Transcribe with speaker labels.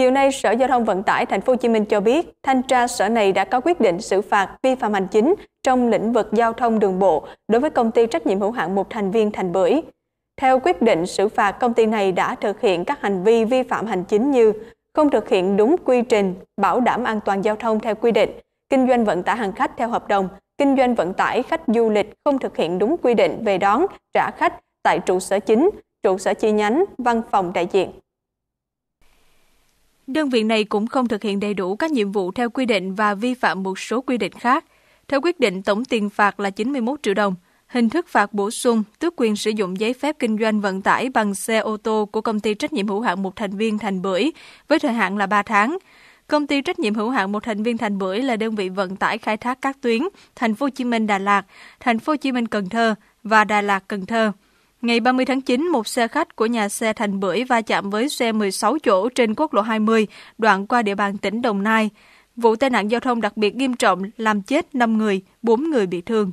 Speaker 1: Chiều nay, Sở Giao thông Vận tải Thành phố Hồ Chí Minh cho biết, thanh tra sở này đã có quyết định xử phạt vi phạm hành chính trong lĩnh vực giao thông đường bộ đối với công ty trách nhiệm hữu hạn một thành viên Thành Bưởi. Theo quyết định xử phạt, công ty này đã thực hiện các hành vi vi phạm hành chính như không thực hiện đúng quy trình bảo đảm an toàn giao thông theo quy định, kinh doanh vận tải hành khách theo hợp đồng, kinh doanh vận tải khách du lịch không thực hiện đúng quy định về đón, trả khách tại trụ sở chính, trụ sở chi nhánh, văn phòng đại diện. Đơn vị này cũng không thực hiện đầy đủ các nhiệm vụ theo quy định và vi phạm một số quy định khác. Theo quyết định, tổng tiền phạt là 91 triệu đồng. Hình thức phạt bổ sung tước quyền sử dụng giấy phép kinh doanh vận tải bằng xe ô tô của công ty trách nhiệm hữu hạn một thành viên Thành Bưởi với thời hạn là 3 tháng. Công ty trách nhiệm hữu hạn một thành viên Thành Bưởi là đơn vị vận tải khai thác các tuyến Thành phố Hồ Chí Minh Đà Lạt, Thành phố Hồ Chí Minh Cần Thơ và Đà Lạt Cần Thơ. Ngày 30 tháng 9, một xe khách của nhà xe Thành Bưởi va chạm với xe 16 chỗ trên quốc lộ 20, đoạn qua địa bàn tỉnh Đồng Nai. Vụ tai nạn giao thông đặc biệt nghiêm trọng làm chết 5 người, 4 người bị thương.